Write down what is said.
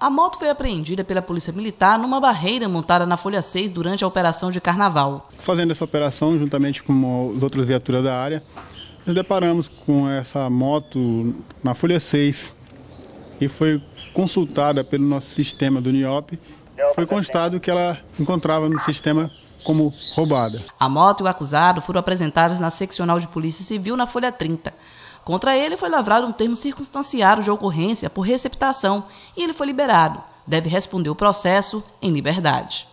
A moto foi apreendida pela Polícia Militar numa barreira montada na Folha 6 durante a operação de carnaval. Fazendo essa operação, juntamente com as outras viaturas da área, nos deparamos com essa moto na Folha 6 e foi consultada pelo nosso sistema do NIOP foi constado que ela encontrava no sistema como roubada. A moto e o acusado foram apresentados na seccional de Polícia Civil na Folha 30. Contra ele foi lavrado um termo circunstanciado de ocorrência por receptação e ele foi liberado. Deve responder o processo em liberdade.